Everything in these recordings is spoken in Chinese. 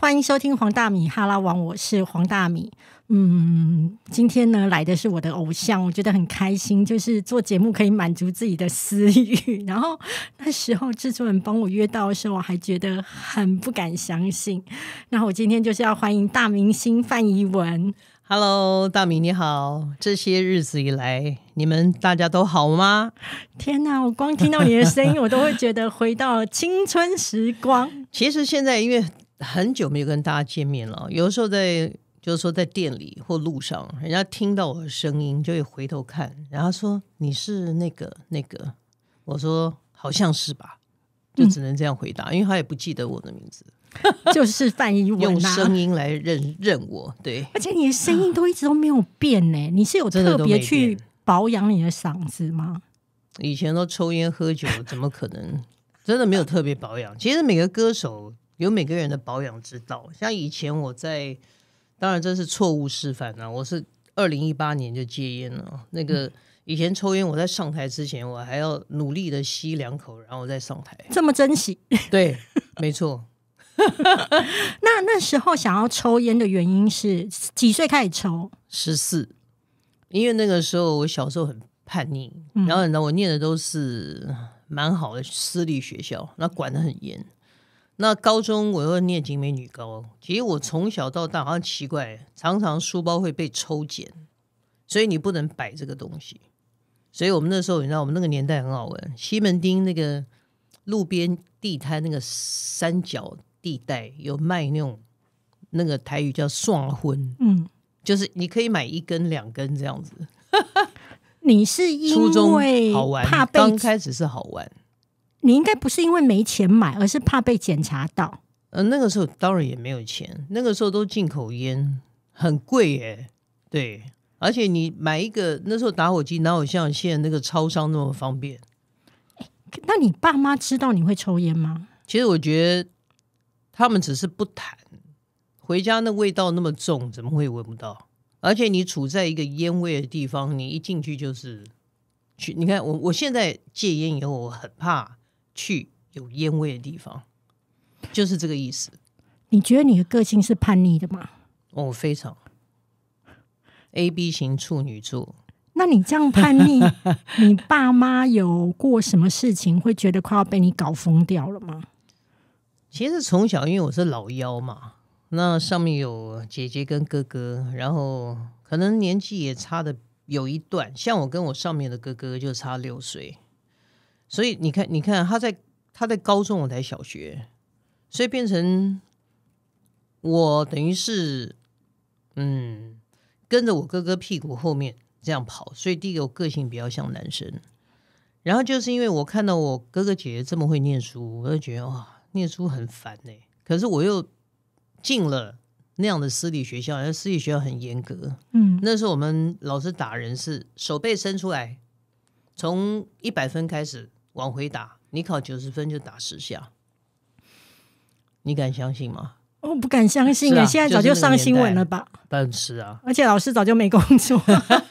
欢迎收听黄大米哈拉王，我是黄大米。嗯，今天呢来的是我的偶像，我觉得很开心，就是做节目可以满足自己的私欲。然后那时候制作人帮我约到的时候，我还觉得很不敢相信。那我今天就是要欢迎大明星范怡文。Hello，大米你好，这些日子以来，你们大家都好吗？天哪，我光听到你的声音，我都会觉得回到青春时光。其实现在因为很久没有跟大家见面了。有的时候在就是说在店里或路上，人家听到我的声音就会回头看，然后说你是那个那个。我说好像是吧，就只能这样回答，因为他也不记得我的名字，就是发音用声音来认认我。对，而且你的声音都一直都没有变呢。你是有特别去保养你的嗓子吗？以前都抽烟喝酒，怎么可能？真的没有特别保养。其实每个歌手。有每个人的保养之道，像以前我在，当然这是错误示范了。我是二零一八年就戒烟了。那个以前抽烟，我在上台之前，我还要努力的吸两口，然后再上台。这么珍惜？对，没错。那那时候想要抽烟的原因是几岁开始抽？十四，因为那个时候我小时候很叛逆，然后呢，我念的都是蛮好的私立学校，那管的很严。那高中我又念景美女高，其实我从小到大好像奇怪，常常书包会被抽检，所以你不能摆这个东西。所以我们那时候，你知道我们那个年代很好玩，西门町那个路边地摊那个三角地带有卖那种，那个台语叫双婚，嗯，就是你可以买一根两根这样子。你是因为怕刚开始是好玩。你应该不是因为没钱买，而是怕被检查到。呃，那个时候当然也没有钱，那个时候都进口烟，很贵耶。对，而且你买一个那时候打火机，哪有像现在那个超商那么方便？那你爸妈知道你会抽烟吗？其实我觉得他们只是不谈。回家那味道那么重，怎么会闻不到？而且你处在一个烟味的地方，你一进去就是去。你看我，我现在戒烟以后，我很怕。去有烟味的地方，就是这个意思。你觉得你的个性是叛逆的吗？哦，非常。A B 型处女座。那你这样叛逆，你爸妈有过什么事情会觉得快要被你搞疯掉了吗？其实从小因为我是老幺嘛，那上面有姐姐跟哥哥，然后可能年纪也差的有一段，像我跟我上面的哥哥就差六岁。所以你看，你看他在他在高中，我在小学，所以变成我等于是嗯跟着我哥哥屁股后面这样跑。所以第一个我个性比较像男生，然后就是因为我看到我哥哥姐姐这么会念书，我就觉得哇，念书很烦呢，可是我又进了那样的私立学校，而私立学校很严格，嗯，那时候我们老师打人是手背伸出来，从一百分开始。往回打，你考九十分就打十下，你敢相信吗？我不敢相信啊！现在早就上新闻了吧？但是啊，而且老师早就没工作，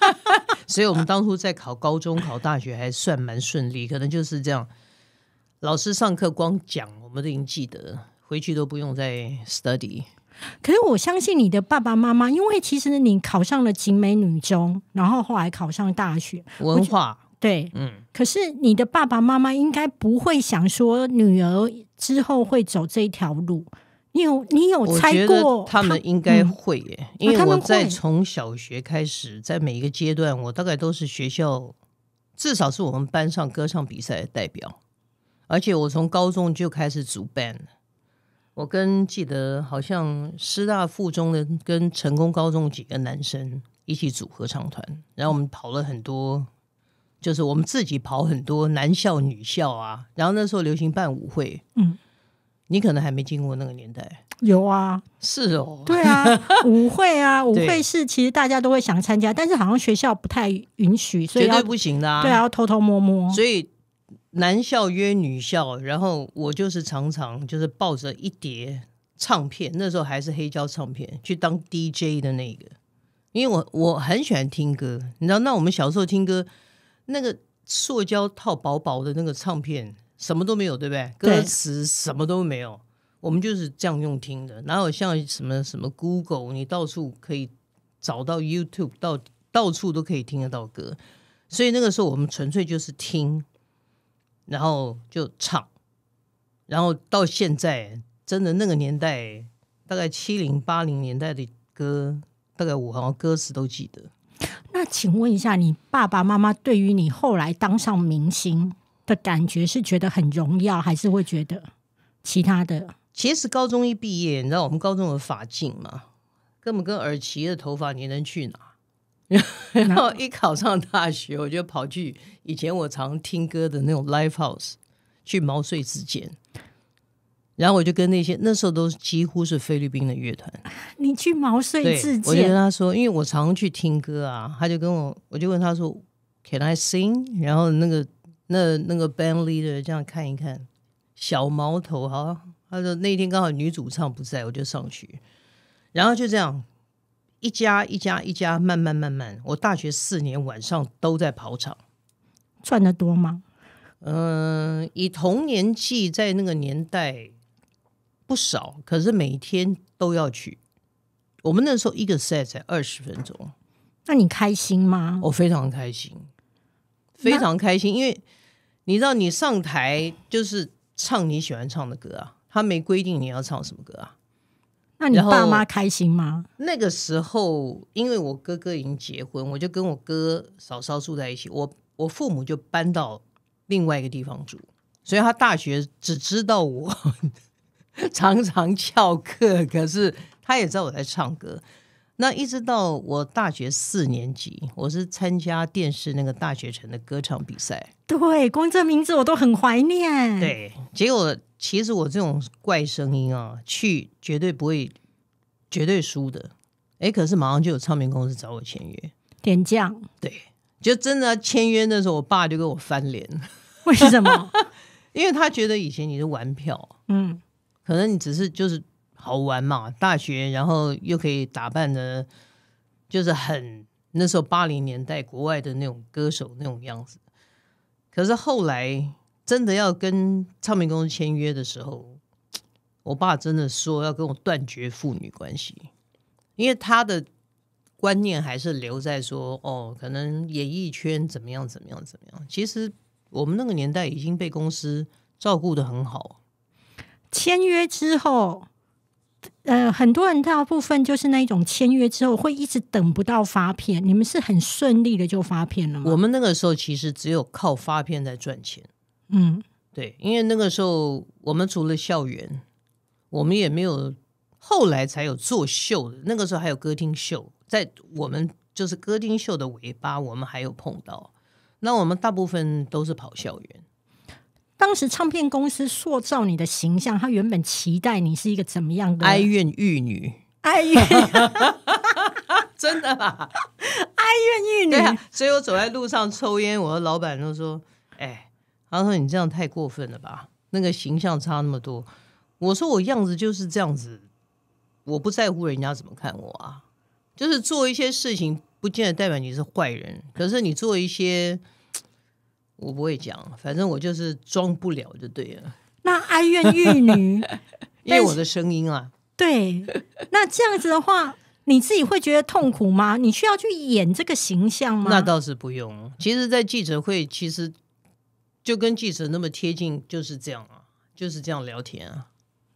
所以我们当初在考高中、考大学还算蛮顺利，可能就是这样。老师上课光讲，我们都已经记得，回去都不用再 study。可是我相信你的爸爸妈妈，因为其实你考上了景美女中，然后后来考上大学，文化。对，嗯，可是你的爸爸妈妈应该不会想说女儿之后会走这条路。你有你有猜过？他们应该会耶，因为我在从小学开始，在每一个阶段，我大概都是学校至少是我们班上歌唱比赛的代表，而且我从高中就开始组 band。我跟记得好像师大附中的跟成功高中几个男生一起组合唱团，然后我们跑了很多。就是我们自己跑很多男校、女校啊，然后那时候流行办舞会，嗯，你可能还没经过那个年代，有啊，是哦，对啊，舞会啊，舞会是其实大家都会想参加，但是好像学校不太允许，绝对不行的，对啊，要偷偷摸摸，所以男校约女校，然后我就是常常就是抱着一叠唱片，那时候还是黑胶唱片，去当 DJ 的那个，因为我我很喜欢听歌，你知道，那我们小时候听歌。那个塑胶套薄薄的那个唱片，什么都没有，对不对？歌词什么都没有，我们就是这样用听的。哪有像什么什么 Google，你到处可以找到 YouTube，到到处都可以听得到歌。所以那个时候我们纯粹就是听，然后就唱，然后到现在，真的那个年代，大概七零八零年代的歌，大概我好像歌词都记得。那请问一下，你爸爸妈妈对于你后来当上明星的感觉是觉得很荣耀，还是会觉得其他的？其实高中一毕业，你知道我们高中的法髻嘛，根本跟耳其的头发，你能去哪？然后一考上大学，我就跑去以前我常听歌的那种 live house 去毛遂自荐。然后我就跟那些那时候都几乎是菲律宾的乐团，你去毛遂自荐。我跟他说，因为我常去听歌啊，他就跟我，我就问他说，Can I sing？然后那个那那个 band leader 这样看一看，小毛头哈，他说那天刚好女主唱不在我就上去，然后就这样一家一家一家慢慢慢慢，我大学四年晚上都在跑场，赚的多吗？嗯，以同年纪在那个年代。不少，可是每天都要去。我们那时候一个 set 才二十分钟，那你开心吗？我非常开心，非常开心，因为你知道，你上台就是唱你喜欢唱的歌啊，他没规定你要唱什么歌啊。那你爸妈开心吗？那个时候，因为我哥哥已经结婚，我就跟我哥嫂嫂住在一起，我我父母就搬到另外一个地方住，所以他大学只知道我。常常翘课，可是他也知道我在唱歌。那一直到我大学四年级，我是参加电视那个大学城的歌唱比赛。对，光这名字我都很怀念。对，结果其实我这种怪声音啊，去绝对不会绝对输的。哎，可是马上就有唱片公司找我签约。点将对，就真的签约的时候，我爸就跟我翻脸。为什么？因为他觉得以前你是玩票，嗯。可能你只是就是好玩嘛，大学然后又可以打扮的，就是很那时候八零年代国外的那种歌手那种样子。可是后来真的要跟唱片公司签约的时候，我爸真的说要跟我断绝父女关系，因为他的观念还是留在说哦，可能演艺圈怎么样怎么样怎么样。其实我们那个年代已经被公司照顾的很好。签约之后，呃，很多人大部分就是那一种签约之后会一直等不到发片。你们是很顺利的就发片了吗？我们那个时候其实只有靠发片在赚钱。嗯，对，因为那个时候我们除了校园，我们也没有后来才有做秀的。那个时候还有歌厅秀，在我们就是歌厅秀的尾巴，我们还有碰到。那我们大部分都是跑校园。当时唱片公司塑造你的形象，他原本期待你是一个怎么样的哀怨玉女？哀怨，真的吧？哀怨玉女。对啊，所以我走在路上抽烟，我的老板都说：“哎，他说你这样太过分了吧？那个形象差那么多。”我说：“我样子就是这样子，我不在乎人家怎么看我啊。就是做一些事情，不见得代表你是坏人。可是你做一些……”我不会讲，反正我就是装不了就对了。那哀怨玉女，因为我的声音啊。对，那这样子的话，你自己会觉得痛苦吗？你需要去演这个形象吗？那倒是不用。其实，在记者会，其实就跟记者那么贴近，就是这样啊，就是这样聊天啊。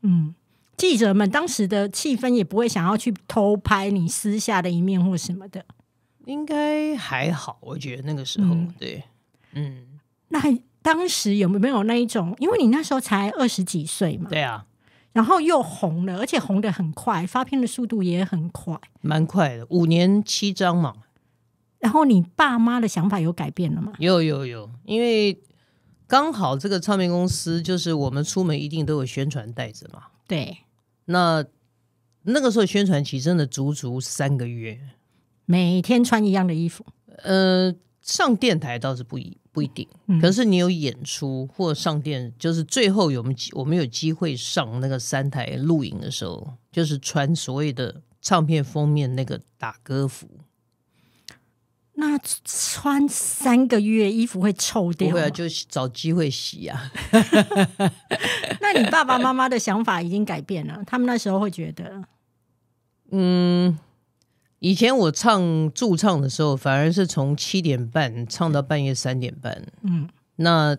嗯，记者们当时的气氛也不会想要去偷拍你私下的一面或什么的。应该还好，我觉得那个时候，对，嗯。那当时有没有那一种？因为你那时候才二十几岁嘛，对啊，然后又红了，而且红的很快，发片的速度也很快，蛮快的，五年七张嘛。然后你爸妈的想法有改变了吗？有有有，因为刚好这个唱片公司就是我们出门一定都有宣传袋子嘛。对，那那个时候宣传期真的足足三个月，每天穿一样的衣服，呃。上电台倒是不一不一定，可是你有演出或上电，就是最后有没我们有机会上那个三台录影的时候，就是穿所谓的唱片封面那个打歌服，那穿三个月衣服会臭掉，会啊，就找机会洗啊。那你爸爸妈妈的想法已经改变了，他们那时候会觉得，嗯。以前我唱驻唱的时候，反而是从七点半唱到半夜三点半。嗯，那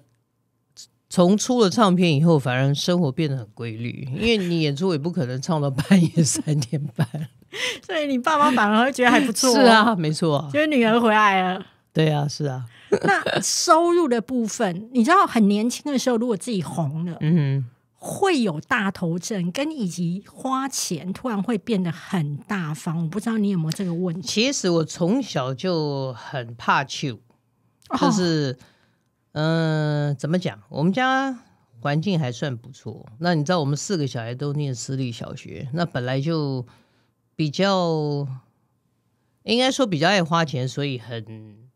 从出了唱片以后，反而生活变得很规律，因为你演出也不可能唱到半夜三点半，所以你爸妈反而会觉得还不错。是啊，没错，就是女儿回来了。对啊，是啊。那收入的部分，你知道，很年轻的时候，如果自己红了，嗯。会有大头症，跟以及花钱突然会变得很大方，我不知道你有没有这个问题。其实我从小就很怕羞，就是嗯，怎么讲？我们家环境还算不错。那你知道，我们四个小孩都念私立小学，那本来就比较应该说比较爱花钱，所以很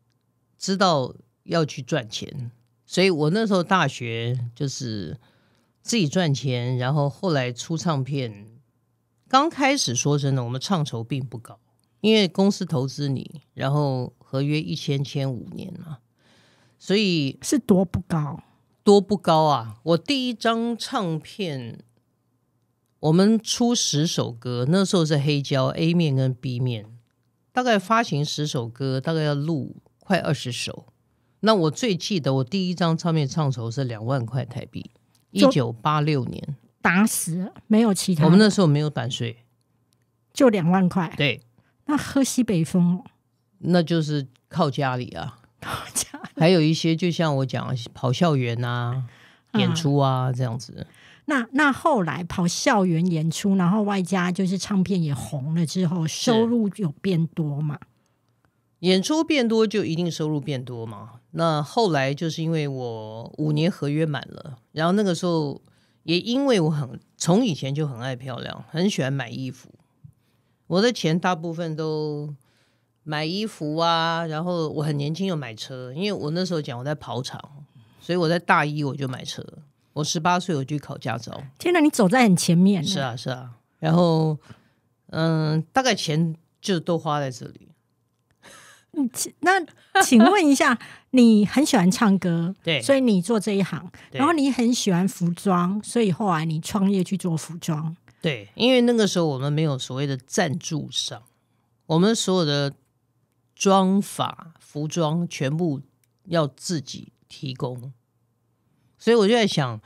知道要去赚钱。所以我那时候大学就是。自己赚钱，然后后来出唱片。刚开始说真的，我们唱酬并不高，因为公司投资你，然后合约一千签五年嘛，所以是多不高，多不高啊。我第一张唱片，我们出十首歌，那时候是黑胶 A 面跟 B 面，大概发行十首歌，大概要录快二十首。那我最记得，我第一张唱片唱酬是两万块台币。一九八六年，打死没有其他。我们那时候没有版税，就两万块。对，那喝西北风。那就是靠家里啊，靠家里还有一些，就像我讲跑校园啊、演出啊这样子。那那后来跑校园演出，然后外加就是唱片也红了之后，收入有变多嘛？演出变多就一定收入变多吗？那后来就是因为我五年合约满了，然后那个时候也因为我很从以前就很爱漂亮，很喜欢买衣服，我的钱大部分都买衣服啊。然后我很年轻就买车，因为我那时候讲我在跑场，所以我在大一我就买车。我十八岁我就考驾照。天哪，你走在很前面。是啊，是啊。然后嗯，大概钱就都花在这里。那请问一下，你很喜欢唱歌，对，所以你做这一行，然后你很喜欢服装，所以后来你创业去做服装，对，因为那个时候我们没有所谓的赞助商，我们所有的妆法服装全部要自己提供，所以我就在想，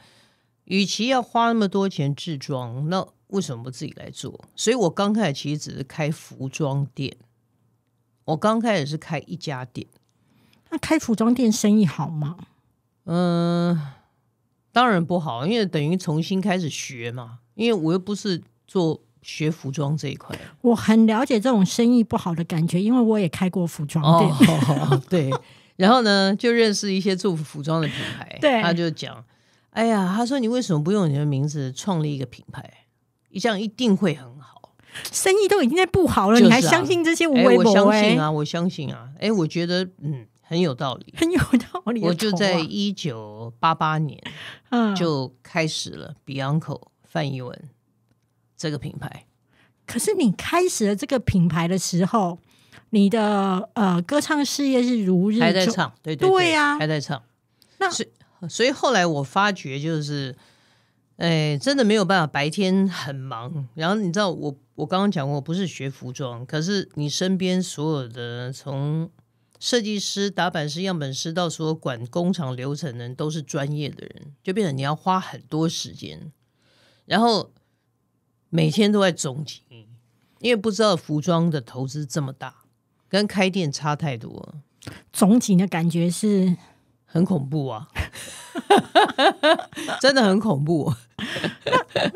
与其要花那么多钱制装，那为什么不自己来做？所以我刚开始其实只是开服装店。我刚开始是开一家店，那开服装店生意好吗？嗯，当然不好，因为等于重新开始学嘛。因为我又不是做学服装这一块，我很了解这种生意不好的感觉，因为我也开过服装店。对，然后呢，就认识一些做服装的品牌，对，他就讲：“哎呀，他说你为什么不用你的名字创立一个品牌？这样一定会很。”生意都已经在不好了，你还相信这些？哎，我相信啊，我相信啊，哎，我觉得嗯很有道理，很有道理。我就在一九八八年，嗯，就开始了 b i a n c 口范逸文这个品牌。可是你开始了这个品牌的时候，你的呃歌唱事业是如日还在唱，对对对呀，还在唱。那所以后来我发觉，就是哎，真的没有办法，白天很忙，然后你知道我。我刚刚讲过，不是学服装，可是你身边所有的从设计师、打版师、样本师到所有管工厂流程的人，都是专业的人，就变成你要花很多时间，然后每天都在总结，因为不知道服装的投资这么大，跟开店差太多。总体的感觉是。很恐怖啊，真的很恐怖。那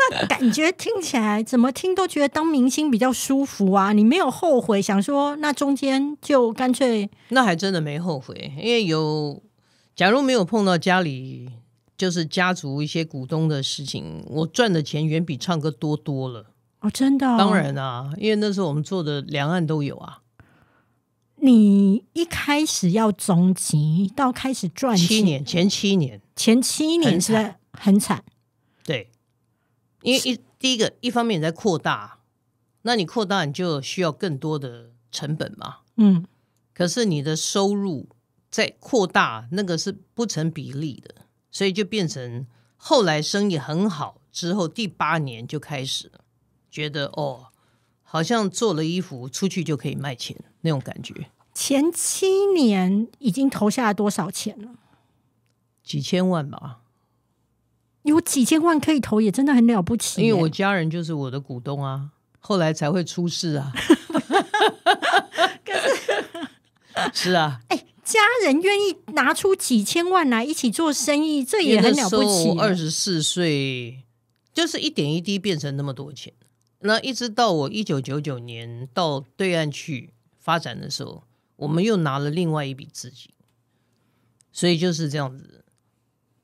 那感觉听起来，怎么听都觉得当明星比较舒服啊。你没有后悔，想说那中间就干脆……那还真的没后悔，因为有假如没有碰到家里就是家族一些股东的事情，我赚的钱远比唱歌多多了哦。真的，当然啊，因为那时候我们做的两岸都有啊。你一开始要中期到开始赚钱，七年前七年前七年是很惨，对，因为一第一个一方面你在扩大，那你扩大你就需要更多的成本嘛，嗯，可是你的收入在扩大那个是不成比例的，所以就变成后来生意很好之后第八年就开始觉得哦，好像做了衣服出去就可以卖钱那种感觉。前七年已经投下了多少钱了？几千万吧，有几千万可以投，也真的很了不起。因为我家人就是我的股东啊，后来才会出事啊。可是是啊，哎，家人愿意拿出几千万来一起做生意，这也很了不起。二十四岁就是一点一滴变成那么多钱，那一直到我一九九九年到对岸去发展的时候。我们又拿了另外一笔资金，所以就是这样子。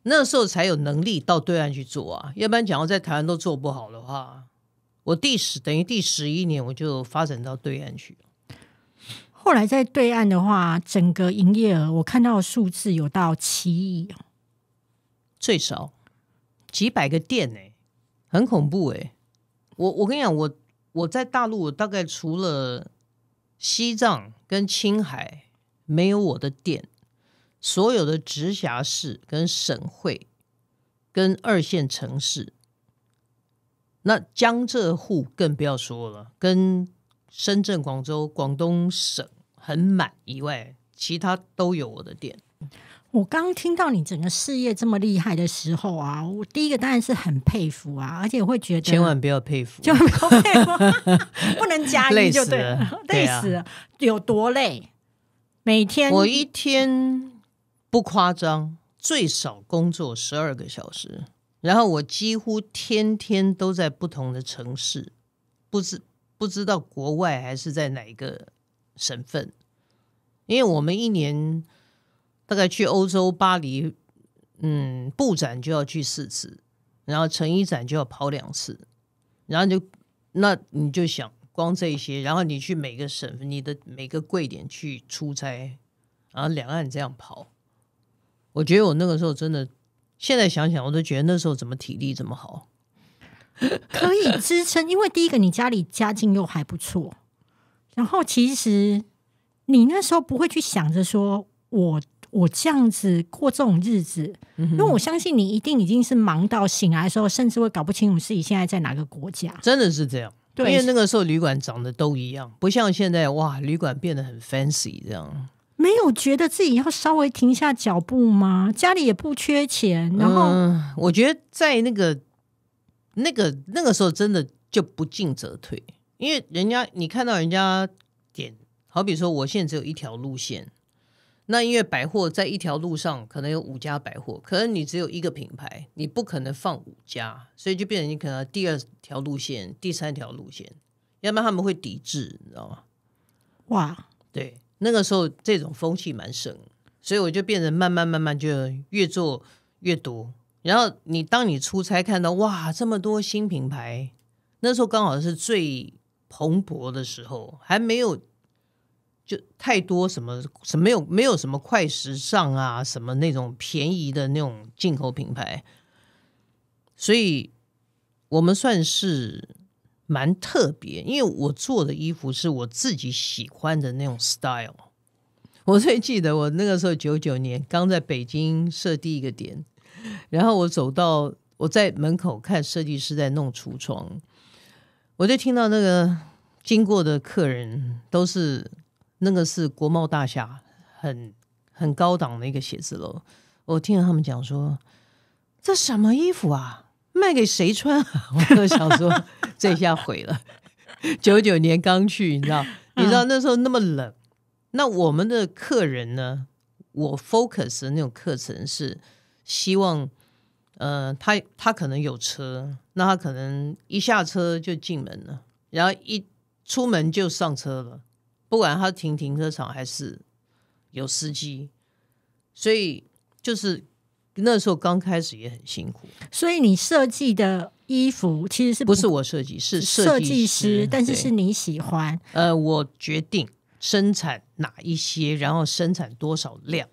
那时候才有能力到对岸去做啊，要不然讲要在台湾都做不好的话，我第十等于第十一年我就发展到对岸去。后来在对岸的话，整个营业额我看到数字有到七亿，最少几百个店呢，很恐怖哎！我我跟你讲，我我在大陆，我大概除了。西藏跟青海没有我的店，所有的直辖市跟省会跟二线城市，那江浙沪更不要说了，跟深圳、广州、广东省很满以外，其他都有我的店。我刚听到你整个事业这么厉害的时候啊，我第一个当然是很佩服啊，而且会觉得千万不要佩服，千万不要佩服，不能加力。」就对，累死了，有多累？每天我一天不夸张，最少工作十二个小时，然后我几乎天天都在不同的城市，不知不知道国外还是在哪一个省份，因为我们一年。大概去欧洲巴黎，嗯，布展就要去四次，然后成衣展就要跑两次，然后就那你就想光这些，然后你去每个省你的每个贵点去出差，然后两岸这样跑，我觉得我那个时候真的，现在想想我都觉得那时候怎么体力这么好，可以支撑，因为第一个你家里家境又还不错，然后其实你那时候不会去想着说我。我这样子过这种日子，因为我相信你一定已经是忙到醒来的时候，甚至会搞不清楚自己现在在哪个国家。真的是这样，因为那个时候旅馆长得都一样，不像现在哇，旅馆变得很 fancy 这样。没有觉得自己要稍微停下脚步吗？家里也不缺钱，然后我觉得在那个、那个、那个时候，真的就不进则退，因为人家你看到人家点，好比说，我现在只有一条路线。那因为百货在一条路上可能有五家百货，可能你只有一个品牌，你不可能放五家，所以就变成你可能第二条路线、第三条路线，要不然他们会抵制，你知道吗？哇，对，那个时候这种风气蛮盛，所以我就变得慢慢慢慢就越做越多。然后你当你出差看到哇这么多新品牌，那时候刚好是最蓬勃的时候，还没有。就太多什么什么没有没有什么快时尚啊，什么那种便宜的那种进口品牌，所以我们算是蛮特别，因为我做的衣服是我自己喜欢的那种 style。我最记得我那个时候九九年刚在北京设第一个点，然后我走到我在门口看设计师在弄橱窗，我就听到那个经过的客人都是。那个是国贸大厦，很很高档的一个写字楼。我听到他们讲说：“这什么衣服啊？卖给谁穿？” 我都想说，这下毁了。九九年刚去，你知道？你知道那时候那么冷，那我们的客人呢？我 focus 的那种课程是希望，呃，他他可能有车，那他可能一下车就进门了，然后一出门就上车了。不管他停停车场还是有司机，所以就是那时候刚开始也很辛苦。所以你设计的衣服其实是不是我设计，是设计师，但是是你喜欢。呃，我决定生产哪一些，然后生产多少量。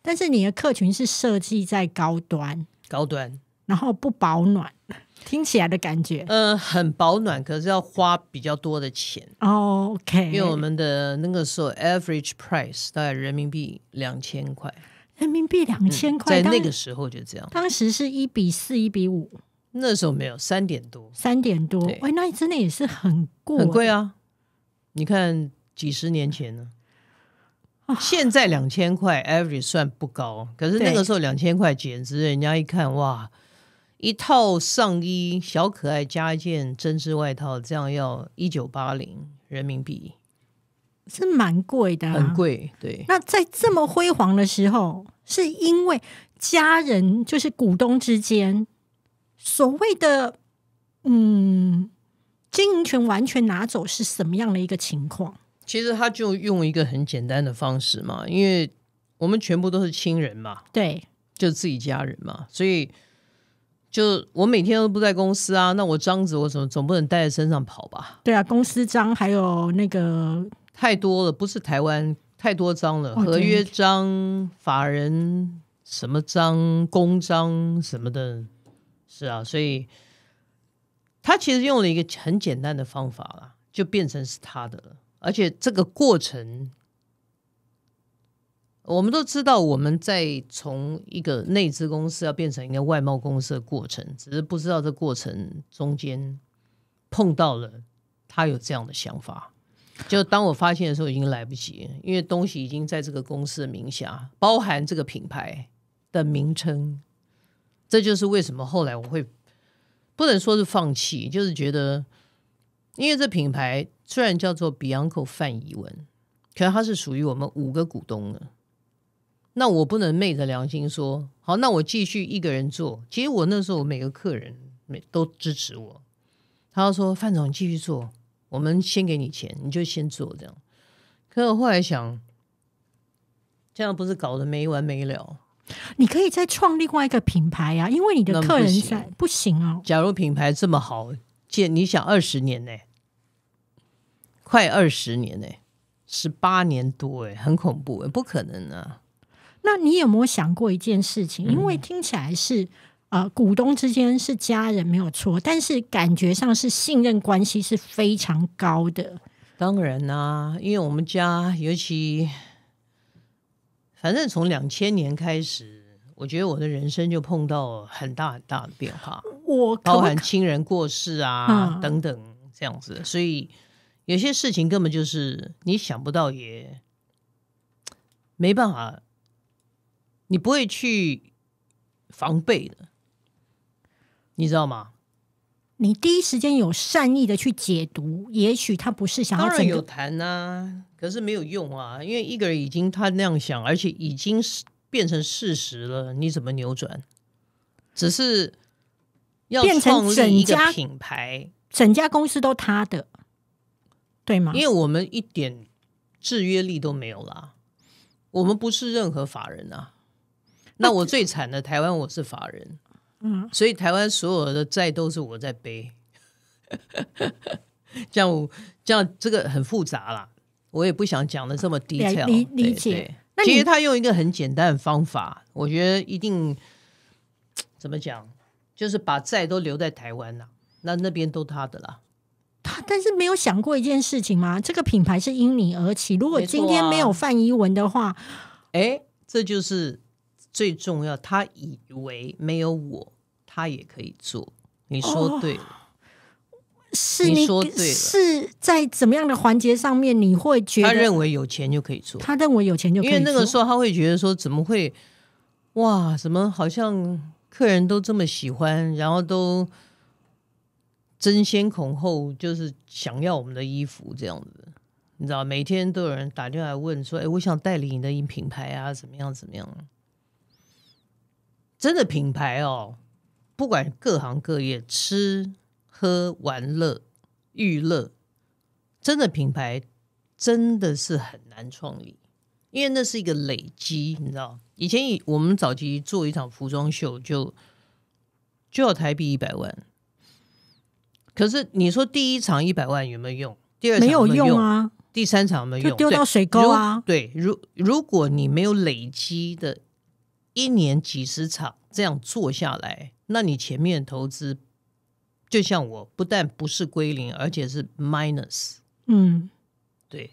但是你的客群是设计在高端，高端，然后不保暖。听起来的感觉，呃，很保暖，可是要花比较多的钱。哦、OK，因为我们的那个时候 average price 大概人民币两千块，人民币两千块，在那个时候就这样。当时是一比四，一比五，那时候没有三点多，三点多，哎，那真的也是很贵，很贵啊！你看几十年前呢，现在两千块 average 算不高，可是那个时候两千块简直人家一看哇。一套上衣，小可爱加一件针织外套，这样要一九八零人民币，是蛮贵的，很贵。对，那在这么辉煌的时候，是因为家人就是股东之间所谓的嗯经营权完全拿走是什么样的一个情况？其实他就用一个很简单的方式嘛，因为我们全部都是亲人嘛，对，就是自己家人嘛，所以。就我每天都不在公司啊，那我章子我怎么总不能带在身上跑吧？对啊，公司章还有那个太多了，不是台湾太多章了，合约章、法人什么章、公章什么的，是啊，所以他其实用了一个很简单的方法啦，就变成是他的了，而且这个过程。我们都知道，我们在从一个内资公司要变成一个外贸公司的过程，只是不知道这过程中间碰到了他有这样的想法。就当我发现的时候，已经来不及，因为东西已经在这个公司的名下，包含这个品牌的名称。这就是为什么后来我会不能说是放弃，就是觉得，因为这品牌虽然叫做 Bianco 范怡文，可是它是属于我们五个股东的。那我不能昧着良心说好，那我继续一个人做。其实我那时候每个客人每都支持我，他说：“范总继续做，我们先给你钱，你就先做这样。”可我后来想，这样不是搞得没完没了？你可以再创另外一个品牌啊，因为你的客人在不行啊。假如品牌这么好建，你想二十年呢？快二十年呢？十八年多哎，很恐怖哎，不可能啊！那你有没有想过一件事情？因为听起来是，呃，股东之间是家人没有错，但是感觉上是信任关系是非常高的。当然啦，因为我们家尤其，反正从两千年开始，我觉得我的人生就碰到很大很大的变化，我包含亲人过世啊等等这样子，所以有些事情根本就是你想不到，也没办法。你不会去防备的，你知道吗？你第一时间有善意的去解读，也许他不是想要整个谈啊，可是没有用啊，因为一个人已经他那样想，而且已经变成事实了，你怎么扭转？只是要成立一个品牌，整家公司都他的，对吗？因为我们一点制约力都没有啦，我们不是任何法人啊。那我最惨的台湾我是法人，嗯，所以台湾所有的债都是我在背，这 样我这样这个很复杂啦，我也不想讲的这么 detail。理解，其实他用一个很简单的方法，我觉得一定 怎么讲，就是把债都留在台湾了，那那边都他的了。他但是没有想过一件事情吗？这个品牌是因你而起，如果今天没有范一文的话，哎，这就是。最重要，他以为没有我，他也可以做。你说对了，是你说对了。是在怎么样的环节上面，你会觉得他认为有钱就可以做，他认为有钱就可以。因为那个时候他会觉得说，怎么会哇？什么好像客人都这么喜欢，然后都争先恐后，就是想要我们的衣服这样子。你知道，每天都有人打电话问说：“哎，我想代理你的品牌啊，怎么样？怎么样？”真的品牌哦，不管各行各业，吃喝玩乐、娱乐，真的品牌真的是很难创立，因为那是一个累积，你知道以前以我们早期做一场服装秀，就就要台币一百万。可是你说第一场一百万有没有用？第二没有用啊，第三场没有丢到水沟啊。对，如如果你没有累积的。一年几十场这样做下来，那你前面投资就像我不但不是归零，而且是 minus。嗯，对。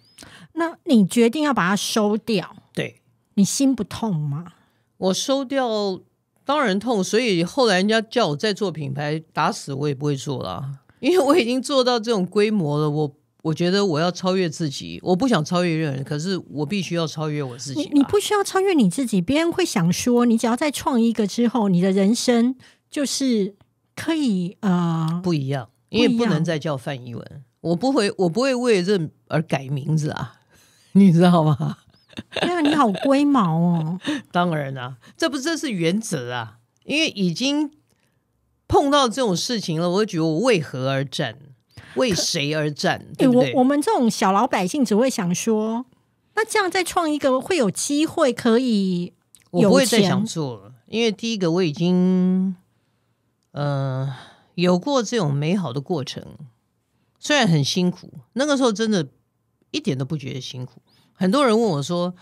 那你决定要把它收掉？对，你心不痛吗？我收掉当然痛，所以后来人家叫我再做品牌，打死我也不会做了，因为我已经做到这种规模了。我。我觉得我要超越自己，我不想超越任何人，可是我必须要超越我自己。你不需要超越你自己，别人会想说你只要再创一个之后，你的人生就是可以呃不一样，因为不能再叫范一文。我不会，我不会为任而改名字啊，你知道吗？对啊，你好龟毛哦！当然啦，这不这是原则啊，因为已经碰到这种事情了，我觉得我为何而战。为谁而战？对我我们这种小老百姓只会想说，那这样再创一个会有机会可以，我不会再想做了。因为第一个我已经，呃，有过这种美好的过程，虽然很辛苦，那个时候真的一点都不觉得辛苦。很多人问我说：“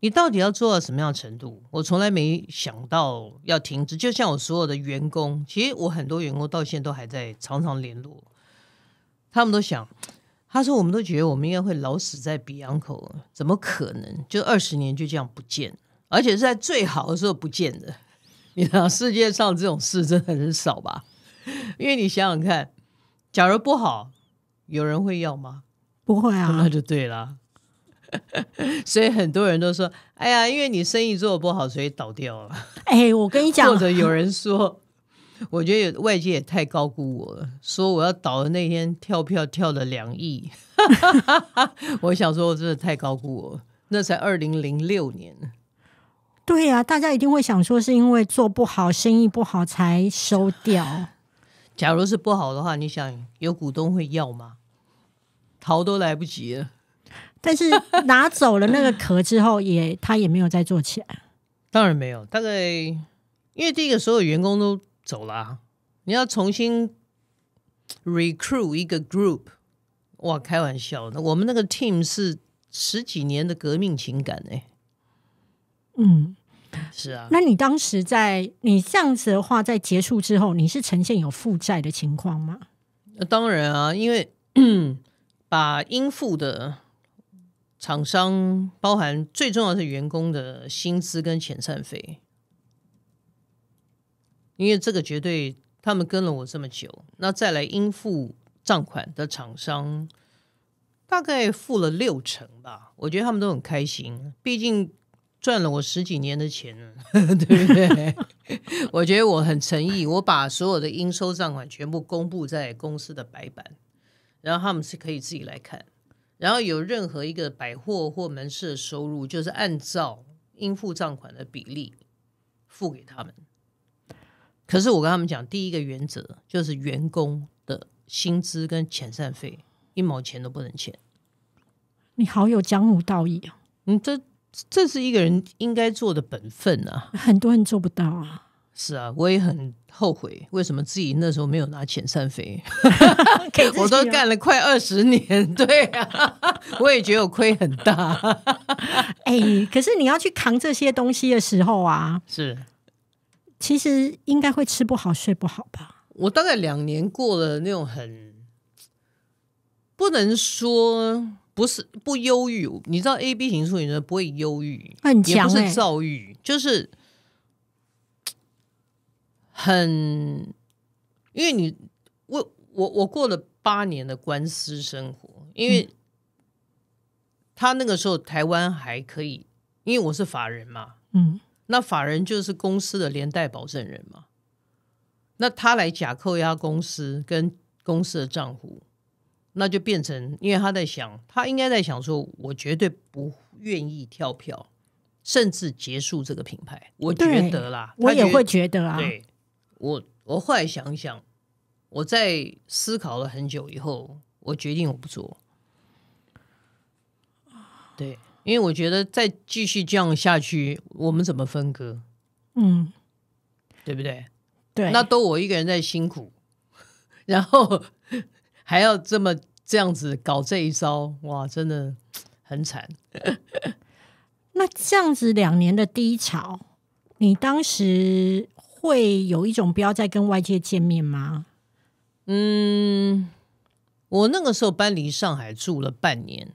你到底要做到什么样程度？”我从来没想到要停止。就像我所有的员工，其实我很多员工到现在都还在，常常联络。他们都想，他说，我们都觉得我们应该会老死在彼洋口，怎么可能？就二十年就这样不见，而且是在最好的时候不见的。你想世界上这种事真的很少吧？因为你想想看，假如不好，有人会要吗？不会啊，那就对了。所以很多人都说，哎呀，因为你生意做的不好，所以倒掉了。哎，我跟你讲，或者有人说。我觉得外界也太高估我了，说我要倒的那天跳票跳了两亿。我想说，我真的太高估我，了，那才二零零六年。对呀，大家一定会想说，是因为做不好，生意不好才收掉。假如是不好的话，你想有股东会要吗？逃都来不及了。但是拿走了那个壳之后，也他也没有再做起来。当然没有，大概因为第一个所有员工都。走啦，你要重新 recruit 一个 group？哇，开玩笑！那我们那个 team 是十几年的革命情感哎。嗯，是啊。那你当时在你这样子的话，在结束之后，你是呈现有负债的情况吗？那、当然啊，因为 把应付的厂商，包含最重要的员工的薪资跟遣散费。因为这个绝对，他们跟了我这么久，那再来应付账款的厂商，大概付了六成吧。我觉得他们都很开心，毕竟赚了我十几年的钱 对不对？我觉得我很诚意，我把所有的应收账款全部公布在公司的白板，然后他们是可以自己来看。然后有任何一个百货或门市的收入，就是按照应付账款的比例付给他们。可是我跟他们讲，第一个原则就是员工的薪资跟遣散费一毛钱都不能欠。你好有江湖道义啊！你这这是一个人应该做的本分啊！很多人做不到啊。是啊，我也很后悔，为什么自己那时候没有拿遣散费？我都干了快二十年，对啊，我也觉得我亏很大。哎，可是你要去扛这些东西的时候啊，是。其实应该会吃不好睡不好吧。我大概两年过了那种很不能说不是不忧郁，你知道 A B 型处女座不会忧郁，很强也不是躁郁，就是很因为你我我我过了八年的官司生活，因为他那个时候台湾还可以，因为我是法人嘛，嗯。那法人就是公司的连带保证人嘛，那他来假扣押公司跟公司的账户，那就变成，因为他在想，他应该在想说，我绝对不愿意跳票，甚至结束这个品牌。我觉得啦，我也会觉得啊。对，我我后来想一想，我在思考了很久以后，我决定我不做。对。因为我觉得再继续这样下去，我们怎么分割？嗯，对不对？对，那都我一个人在辛苦，然后 还要这么这样子搞这一招，哇，真的很惨。那这样子两年的低潮，你当时会有一种不要再跟外界见面吗？嗯，我那个时候搬离上海住了半年。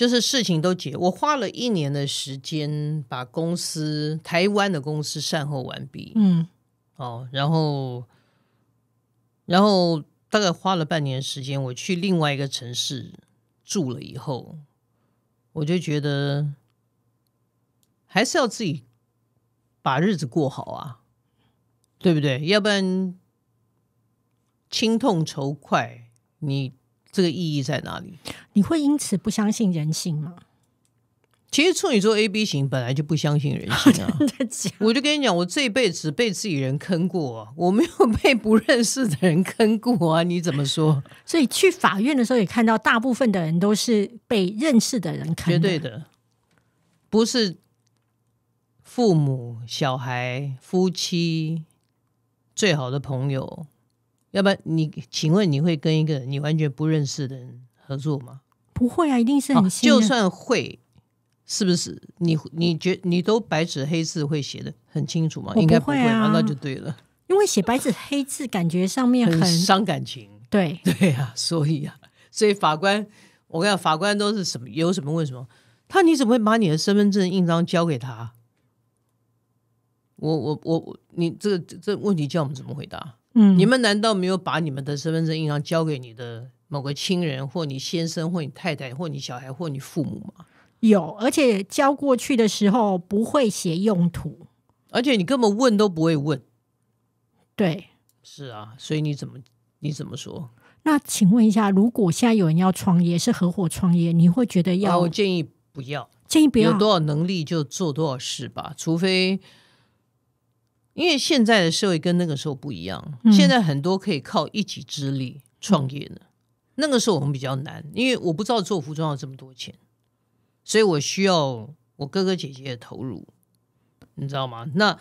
就是事情都结，我花了一年的时间把公司台湾的公司善后完毕。嗯，哦，然后，然后大概花了半年时间，我去另外一个城市住了以后，我就觉得还是要自己把日子过好啊，对不对？要不然，轻痛愁快，你。这个意义在哪里？你会因此不相信人性吗？其实处女座 A B 型本来就不相信人性啊！的我就跟你讲，我这一辈子被自己人坑过，我没有被不认识的人坑过啊！你怎么说？所以去法院的时候也看到，大部分的人都是被认识的人坑，绝对的，不是父母、小孩、夫妻、最好的朋友。要不然，你请问你会跟一个你完全不认识的人合作吗？不会啊，一定是很。就算会，是不是？你你觉你都白纸黑字会写的很清楚吗？应该不会啊，那就对了。因为写白纸黑字，感觉上面很伤感情。对对啊，所以啊，所以法官，我跟你讲，法官都是什么？有什么问什么？他你怎么会把你的身份证印章交给他？我我我，你这个这问题叫我们怎么回答？嗯，你们难道没有把你们的身份证、银行交给你的某个亲人，或你先生，或你太太，或你小孩，或你父母吗？有，而且交过去的时候不会写用途，而且你根本问都不会问。对，是啊，所以你怎么你怎么说？那请问一下，如果现在有人要创业，是合伙创业，你会觉得要？我建议不要，建议不要，有多少能力就做多少事吧，除非。因为现在的社会跟那个时候不一样，现在很多可以靠一己之力创业的，那个时候我们比较难，因为我不知道做服装要这么多钱，所以我需要我哥哥姐姐的投入，你知道吗？那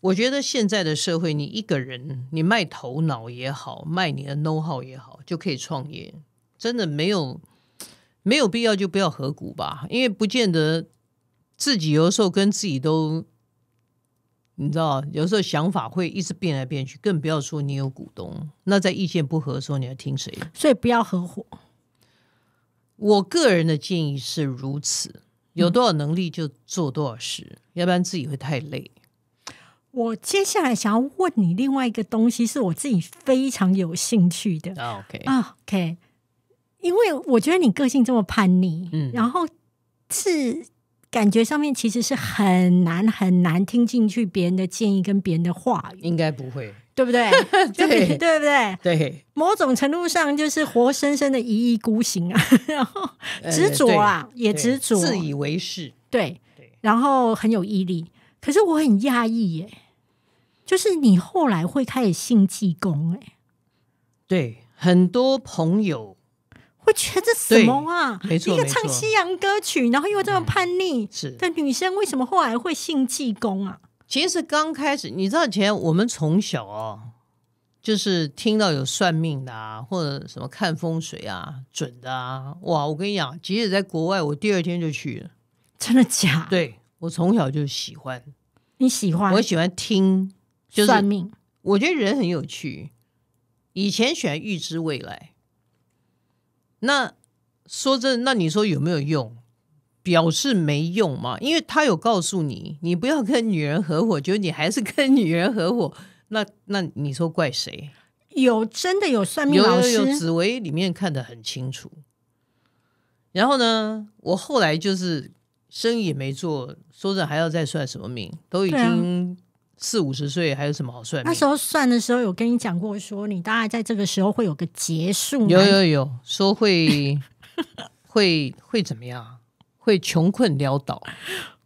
我觉得现在的社会，你一个人，你卖头脑也好，卖你的 know how 也好，就可以创业，真的没有没有必要就不要合股吧，因为不见得自己有时候跟自己都。你知道，有时候想法会一直变来变去，更不要说你有股东。那在意见不合的时候，你要听谁？所以不要合伙。我个人的建议是如此：有多少能力就做多少事，要不然自己会太累。我接下来想要问你另外一个东西，是我自己非常有兴趣的。啊，OK，啊，OK。因为我觉得你个性这么叛逆，嗯，然后是。感觉上面其实是很难很难听进去别人的建议跟别人的话语，应该不会，对不对？对对不对？对，某种程度上就是活生生的一意孤行啊，然后执着啊，也执着，自以为是，对，然后很有毅力。可是我很讶异耶，就是你后来会开始信济公哎，对，很多朋友。会觉得什么啊？一个唱西洋歌曲，然后又这么叛逆的女生，为什么后来会信济公啊？其实刚开始，你知道，以前我们从小哦，就是听到有算命的，啊，或者什么看风水啊，准的啊，哇！我跟你讲，即使在国外，我第二天就去了。真的假？对我从小就喜欢，你喜欢？我喜欢听，就是算命。我觉得人很有趣，以前喜欢预知未来。那说真，那你说有没有用？表示没用嘛，因为他有告诉你，你不要跟女人合伙，就得你还是跟女人合伙，那那你说怪谁？有真的有算命老师，紫薇里面看得很清楚。然后呢，我后来就是生意也没做，说着还要再算什么命，都已经。四五十岁还有什么好算？那时候算的时候，有跟你讲过说，你大概在这个时候会有个结束。有有有，说会 会会怎么样？会穷困潦倒？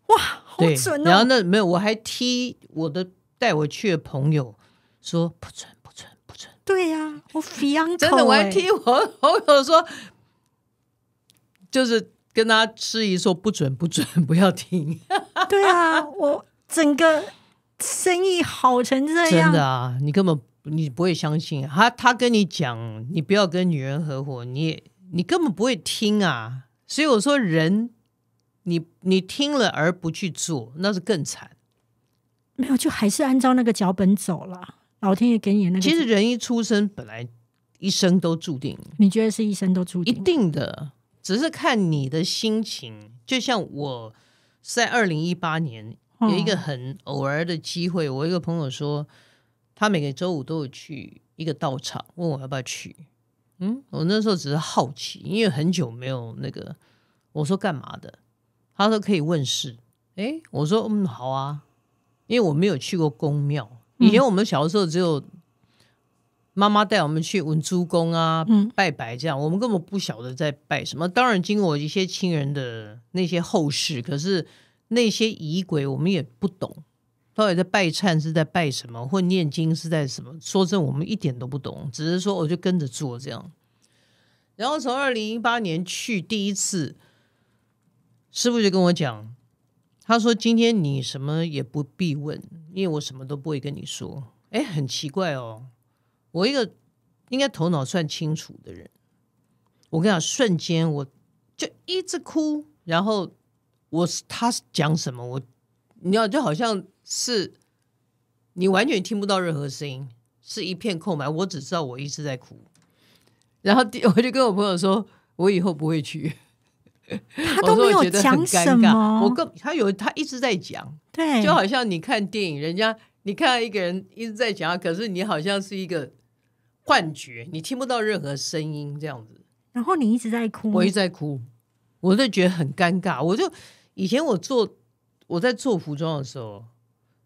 哇，好准哦！然后那没有，我还踢我的带我去的朋友说不准，不准，不准。对呀，我非常真的，我还踢我朋友说，就是跟他示意说不准，不准，不要听。对啊，我整个。生意好成这样，真的啊！你根本你不会相信他，他跟你讲你不要跟女人合伙，你你根本不会听啊！所以我说人，你你听了而不去做，那是更惨。没有，就还是按照那个脚本走了。老天爷给你那个，其实人一出生本来一生都注定，你觉得是一生都注定？一定的，只是看你的心情。就像我在二零一八年。有一个很偶尔的机会，我一个朋友说，他每个周五都有去一个道场，问我要不要去。嗯，我那时候只是好奇，因为很久没有那个。我说干嘛的？他说可以问事。哎，我说嗯好啊，因为我没有去过宫庙。以前我们小的时候只有妈妈带我们去文珠宫啊、拜拜这样，我们根本不晓得在拜什么。当然经过一些亲人的那些后事，可是。那些仪轨我们也不懂，到底在拜忏是在拜什么，或念经是在什么？说真，我们一点都不懂，只是说我就跟着做这样。然后从二零一八年去第一次，师傅就跟我讲，他说：“今天你什么也不必问，因为我什么都不会跟你说。”哎，很奇怪哦，我一个应该头脑算清楚的人，我跟你讲，瞬间我就一直哭，然后。我是他讲什么我，你要就好像是你完全听不到任何声音，是一片空白。我只知道我一直在哭，然后 我就跟我朋友说，我以后不会去。他都没有讲什么，我更他有他一直在讲，对，就好像你看电影，人家你看到一个人一直在讲，可是你好像是一个幻觉，你听不到任何声音这样子，然后你一直在哭，我一直在哭，我就觉得很尴尬，我就。以前我做我在做服装的时候，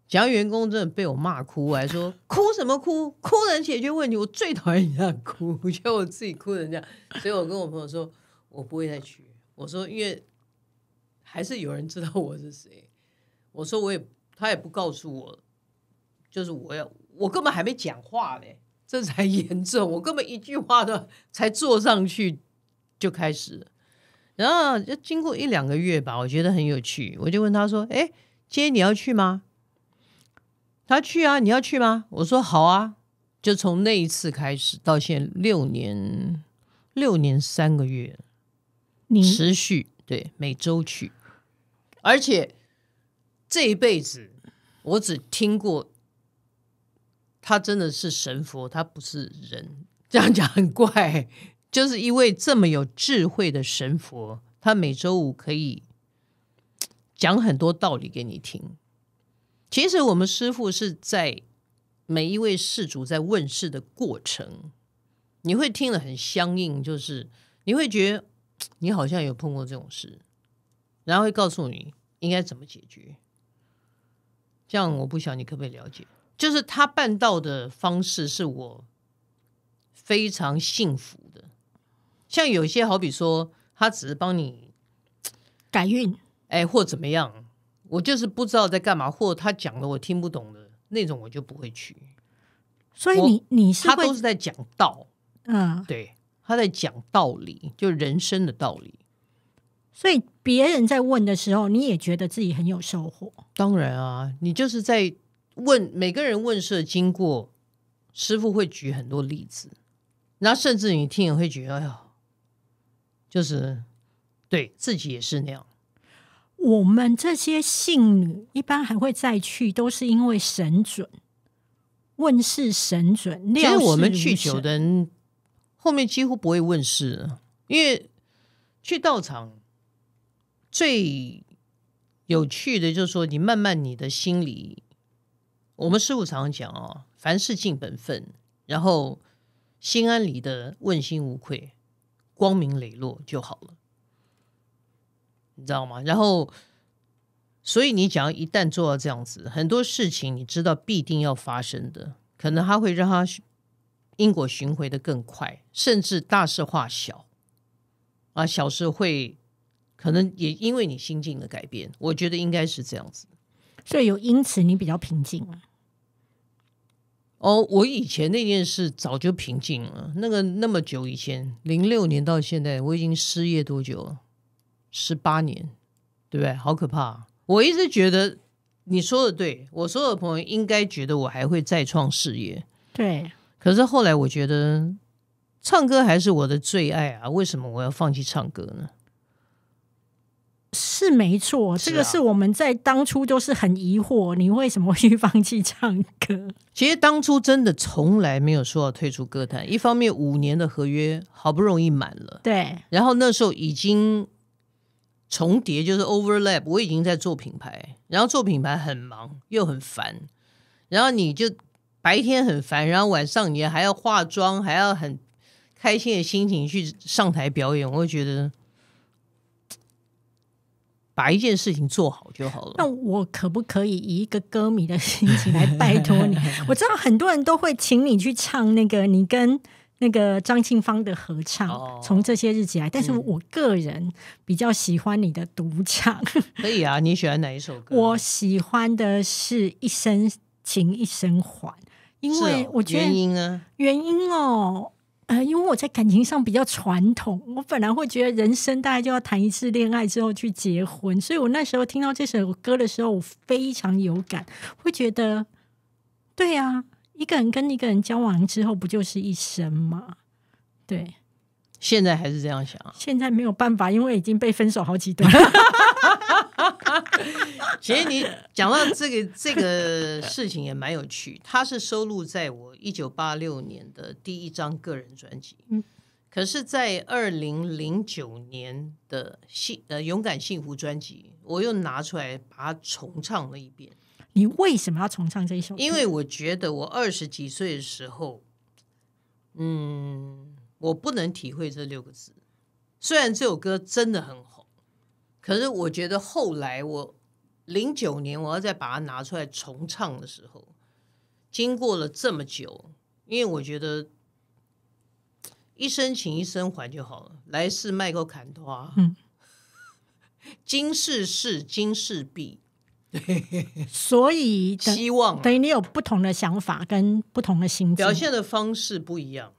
只要员工真的被我骂哭，我还说哭什么哭，哭能解决问题？我最讨厌人家哭，我觉得我自己哭人家，所以我跟我朋友说，我不会再去。我说，因为还是有人知道我是谁。我说，我也他也不告诉我，就是我要我根本还没讲话嘞，这才 严重。我根本一句话都 才坐上去就开始。然后就经过一两个月吧，我觉得很有趣，我就问他说：“哎，今天你要去吗？”他去啊，你要去吗？我说：“好啊。”就从那一次开始，到现在六年六年三个月，持续对每周去，而且这一辈子我只听过他真的是神佛，他不是人，这样讲很怪。就是一位这么有智慧的神佛，他每周五可以讲很多道理给你听。其实我们师傅是在每一位世主在问世的过程，你会听了很相应，就是你会觉得你好像有碰过这种事，然后会告诉你应该怎么解决。这样我不晓得你可不可以了解，就是他办到的方式是我非常幸福的。像有些好比说，他只是帮你改运，哎，或怎么样，我就是不知道在干嘛，或他讲的我听不懂的那种，我就不会去。所以你你是他都是在讲道，嗯，对，他在讲道理，就人生的道理。所以别人在问的时候，你也觉得自己很有收获。当然啊，你就是在问每个人问事经过，师傅会举很多例子，然后甚至你听也会觉得哎呀。就是对自己也是那样。我们这些信女一般还会再去，都是因为神准问事神准。其实我们去求的人后面几乎不会问事，因为去道场最有趣的，就是说你慢慢你的心里，我们师傅常常讲啊，凡事尽本分，然后心安理得，问心无愧。光明磊落就好了，你知道吗？然后，所以你只要一旦做到这样子，很多事情你知道必定要发生的，可能它会让它因果循回的更快，甚至大事化小，啊，小事会可能也因为你心境的改变，我觉得应该是这样子。所以有因此你比较平静。哦，我以前那件事早就平静了。那个那么久以前，零六年到现在，我已经失业多久了？十八年，对不对？好可怕！我一直觉得你说的对，我所有的朋友应该觉得我还会再创事业。对，可是后来我觉得唱歌还是我的最爱啊！为什么我要放弃唱歌呢？是没错，这个是我们在当初都是很疑惑，你为什么会 放弃唱歌？其实当初真的从来没有说要退出歌坛。一方面五年的合约好不容易满了，对，然后那时候已经重叠，就是 overlap，我已经在做品牌，然后做品牌很忙又很烦，然后你就白天很烦，然后晚上你还要化妆，还要很开心的心情去上台表演，我会觉得。把一件事情做好就好了。那我可不可以以一个歌迷的心情来拜托你？我知道很多人都会请你去唱那个你跟那个张庆芳的合唱，从这些日子来。但是我个人比较喜欢你的独唱。可以啊，你喜欢哪一首歌？我喜欢的是一生情一生还，因为我觉得原因呢？原因哦。呃，因为我在感情上比较传统，我本来会觉得人生大概就要谈一次恋爱之后去结婚，所以我那时候听到这首歌的时候，我非常有感，会觉得，对啊，一个人跟一个人交往之后，不就是一生吗？对，现在还是这样想，现在没有办法，因为已经被分手好几段了。哈，实你讲到这个这个事情也蛮有趣。它是收录在我一九八六年的第一张个人专辑，嗯，可是，在二零零九年的幸呃勇敢幸福专辑，我又拿出来把它重唱了一遍。你为什么要重唱这一首？因为我觉得我二十几岁的时候，嗯，我不能体会这六个字。虽然这首歌真的很红。可是我觉得后来，我零九年我要再把它拿出来重唱的时候，经过了这么久，因为我觉得一生情一生还就好了，来世卖克坎多嗯，今世事今世毕，所以希望等于你有不同的想法跟不同的心情，表现的方式不一样。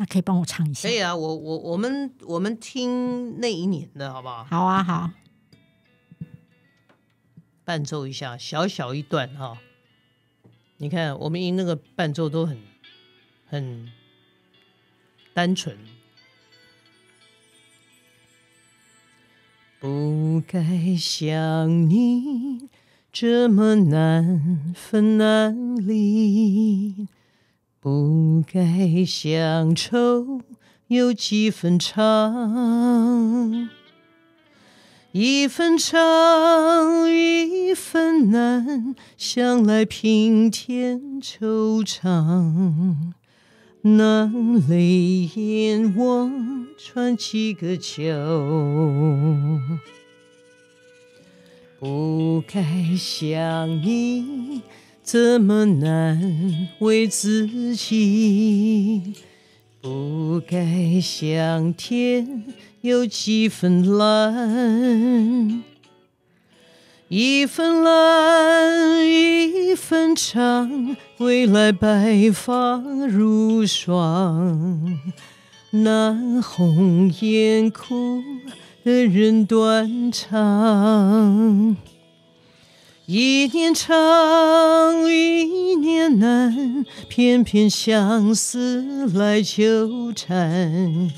那可以帮我唱一下？可以啊，我我我们我们听那一年的好不好？好啊，好，伴奏一下，小小一段哈。你看，我们音那个伴奏都很很单纯，不该想你这么难分难离。不该乡愁有几分长，一分长一分难，向来平添惆怅。难泪眼望穿几个秋，不该想你。这么难为自己，不该想天有几分蓝，一分蓝一分长，未来白发如霜，难红颜苦的人断肠。一年长，一年难，偏偏相思来纠缠，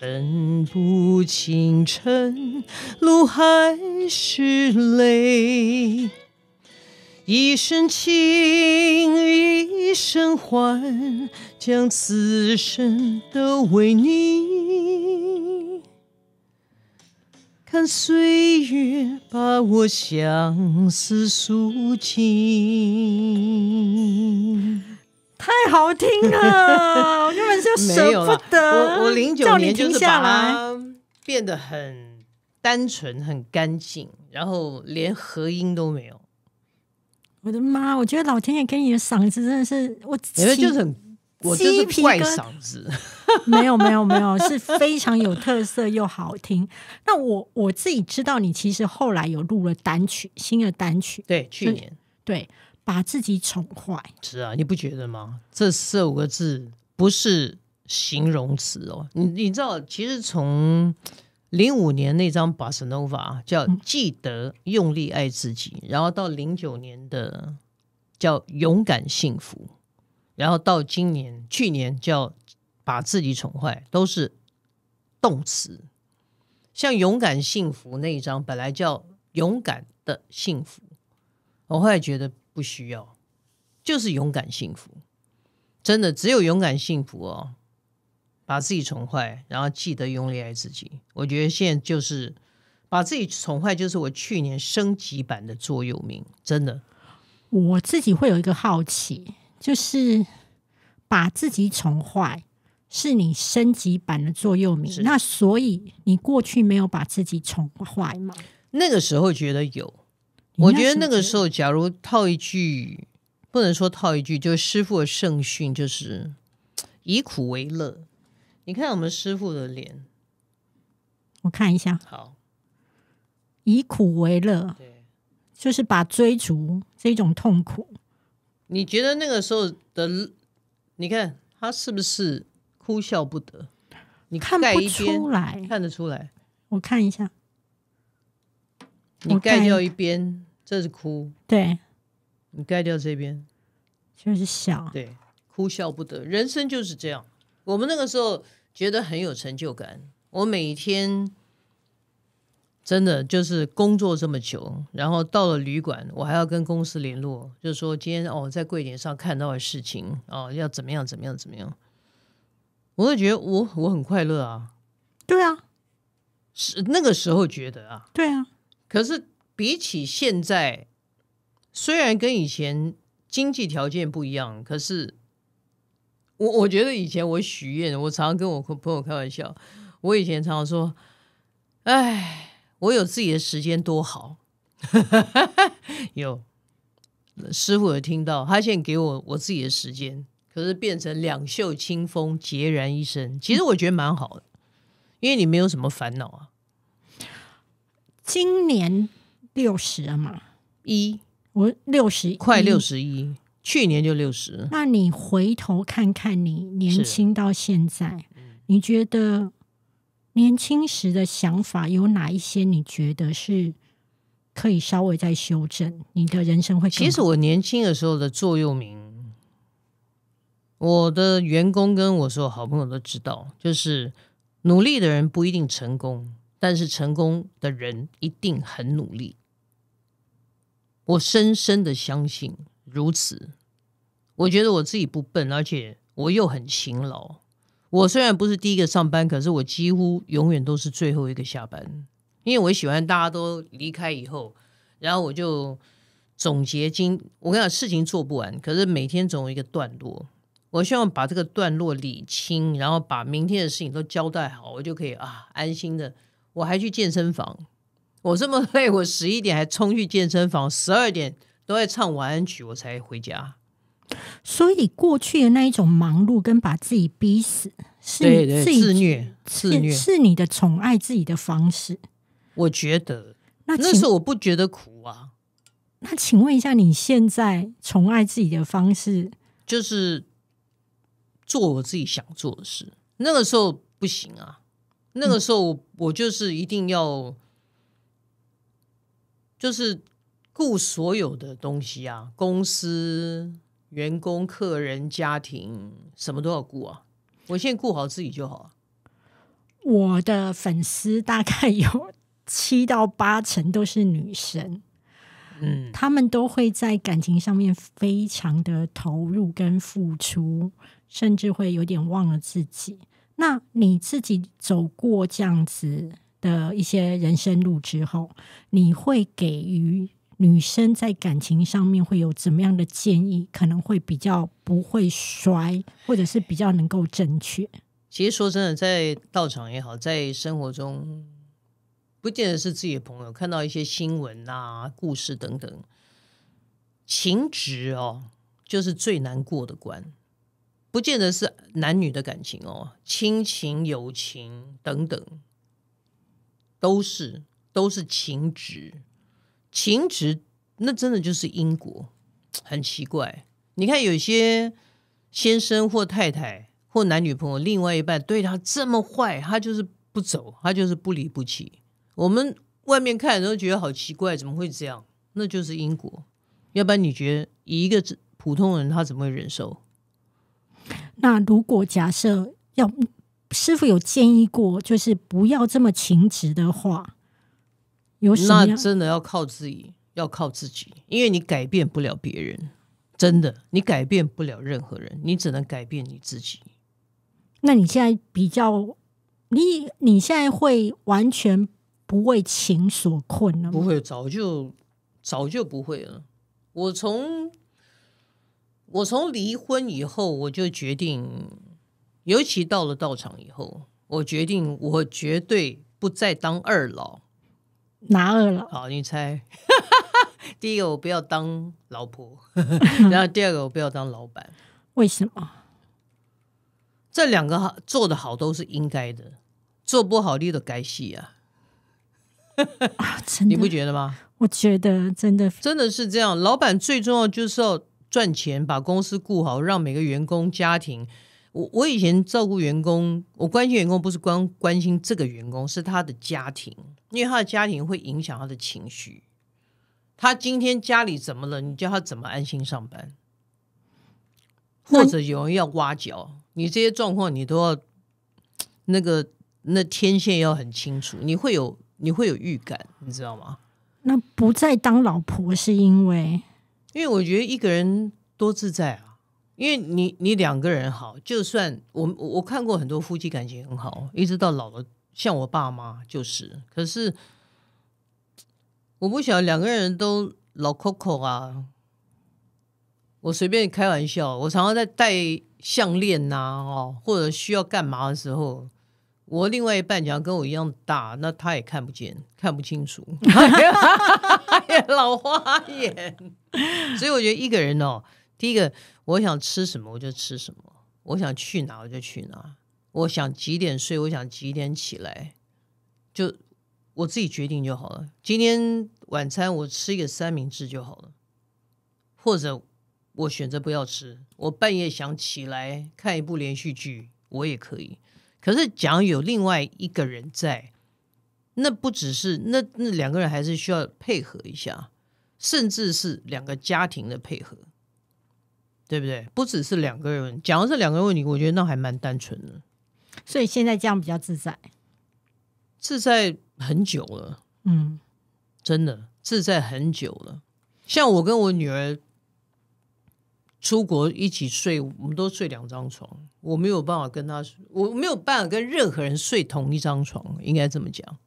分不清晨路还是泪。一生情，一生欢，将此生都为你。看岁月把我相思诉尽，太好听了，我根本就舍不得。我零九年就下来，变得很单纯、很干净，然后连和音都没有。我的妈，我觉得老天爷给你的嗓子真的是，我觉得就是很。我就是怪嗓子，没有没有没有，是非常有特色又好听。那我我自己知道，你其实后来有录了单曲，新的单曲，对，去年对，把自己宠坏，是啊，你不觉得吗？这四五个字不是形容词哦，你你知道，其实从零五年那张《Bossa Nova》叫《记得用力爱自己》，然后到零九年的叫《勇敢幸福》。然后到今年、去年叫把自己宠坏，都是动词，像勇敢、幸福那一张，本来叫勇敢的幸福，我后来觉得不需要，就是勇敢幸福，真的只有勇敢幸福哦。把自己宠坏，然后记得用力爱自己。我觉得现在就是把自己宠坏，就是我去年升级版的座右铭，真的。我自己会有一个好奇。就是把自己宠坏，是你升级版的座右铭。那所以你过去没有把自己宠坏吗？那个时候觉得有，我觉得那个时候，假如套一句，不能说套一句，就是师傅的圣训，就是以苦为乐。你看我们师傅的脸，我看一下。好，以苦为乐，就是把追逐这种痛苦。你觉得那个时候的，你看他是不是哭笑不得？你看不出来，看得出来。我看一下，你盖掉一边，这是哭。对。你盖掉这边，就是笑。对，哭笑不得，人生就是这样。我们那个时候觉得很有成就感。我每天。真的就是工作这么久，然后到了旅馆，我还要跟公司联络，就是说今天哦，在柜点上看到的事情哦，要怎么样怎么样怎么样，我会觉得我我很快乐啊，对啊，是那个时候觉得啊，对啊，可是比起现在，虽然跟以前经济条件不一样，可是我我觉得以前我许愿，我常常跟我朋友开玩笑，我以前常常说，哎。我有自己的时间，多好！有师傅有听到，他现在给我我自己的时间，可是变成两袖清风，孑然一身。其实我觉得蛮好的，因为你没有什么烦恼啊。今年六十了嘛，一我六十，快六十一，去年就六十。那你回头看看，你年轻到现在，你觉得？年轻时的想法有哪一些？你觉得是可以稍微再修正？你的人生会其实我年轻的时候的座右铭，我的员工跟我说，好朋友都知道，就是努力的人不一定成功，但是成功的人一定很努力。我深深的相信如此。我觉得我自己不笨，而且我又很勤劳。我虽然不是第一个上班，可是我几乎永远都是最后一个下班，因为我喜欢大家都离开以后，然后我就总结今。我跟你讲，事情做不完，可是每天总有一个段落，我希望把这个段落理清，然后把明天的事情都交代好，我就可以啊安心的。我还去健身房，我这么 累，我十一点还冲去健身房，十二点都在唱晚安曲，我才回家。所以过去的那一种忙碌跟把自己逼死，是自己自虐，自虐是你的宠爱自己的方式。我觉得那那时候我不觉得苦啊。那请问一下，你现在宠爱自己的方式就是做我自己想做的事。那个时候不行啊，那个时候我就是一定要就是顾所有的东西啊，公司。员工、客人、家庭，什么都要顾啊！我现在顾好自己就好。我的粉丝大概有七到八成都是女生，嗯，他们都会在感情上面非常的投入跟付出，甚至会有点忘了自己。那你自己走过这样子的一些人生路之后，你会给予？女生在感情上面会有怎么样的建议？可能会比较不会摔，或者是比较能够正确。其实说真的，在道场也好，在生活中，不见得是自己的朋友，看到一些新闻啊、故事等等，情执哦，就是最难过的关。不见得是男女的感情哦，亲情、友情等等，都是都是情执。情职那真的就是因果，很奇怪。你看有些先生或太太或男女朋友，另外一半对他这么坏，他就是不走，他就是不离不弃。我们外面看都觉得好奇怪，怎么会这样？那就是因果。要不然你觉得一个普通人他怎么会忍受？那如果假设要师傅有建议过，就是不要这么情执的话。那真的要靠自己，要靠自己，因为你改变不了别人，真的，你改变不了任何人，你只能改变你自己。那你现在比较，你你现在会完全不为情所困呢？不会，早就早就不会了。我从我从离婚以后，我就决定，尤其到了道场以后，我决定，我绝对不再当二老。哪二了？好，你猜。第一个，我不要当老婆；然后第二个，我不要当老板。为什么？这两个做的好都是应该的，做不好你都该死啊！真的，你不觉得吗？我觉得真的，真的是这样。老板最重要就是要赚钱，把公司顾好，让每个员工家庭。我我以前照顾员工，我关心员工不是关关心这个员工，是他的家庭，因为他的家庭会影响他的情绪。他今天家里怎么了？你叫他怎么安心上班？或者有人要挖角，你这些状况你都要那个那天线要很清楚。你会有你会有预感，你知道吗？那不再当老婆是因为因为我觉得一个人多自在啊。因为你你两个人好，就算我我看过很多夫妻感情很好，一直到老了，像我爸妈就是。可是我不想两个人都老 COCO 啊！我随便开玩笑，我常常在戴项链呐，哦，或者需要干嘛的时候，我另外一半假如跟我一样大，那他也看不见，看不清楚，老花眼，所以我觉得一个人哦。第一个，我想吃什么我就吃什么，我想去哪我就去哪，我想几点睡，我想几点起来，就我自己决定就好了。今天晚餐我吃一个三明治就好了，或者我选择不要吃。我半夜想起来看一部连续剧，我也可以。可是，讲有另外一个人在，那不只是那那两个人，还是需要配合一下，甚至是两个家庭的配合。对不对？不只是两个人，讲到这两个问题，我觉得那还蛮单纯的。所以现在这样比较自在，自在很久了。嗯，真的自在很久了。像我跟我女儿出国一起睡，我们都睡两张床。我没有办法跟她，我没有办法跟任何人睡同一张床，应该这么讲。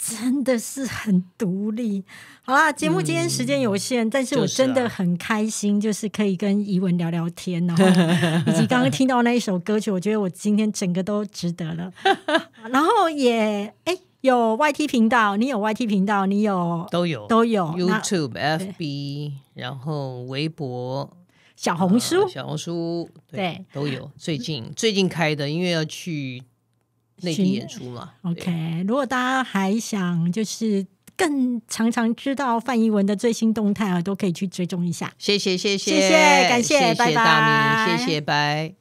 真的是很独立。好啦，节目今天时间有限，但是我真的很开心，就是可以跟怡文聊聊天，然后 以及刚刚听到那一首歌曲，我觉得我今天整个都值得了。然后也哎，有 YT 频道，你有 YT 频道，你有都有都有 YouTube、FB，然后微博、小红书、小红书对都有。最近最近开的，因为要去。内地演出嘛，OK。如果大家还想就是更常常知道范逸文的最新动态啊，都可以去追踪一下。谢谢谢谢，感谢感谢，拜谢谢拜。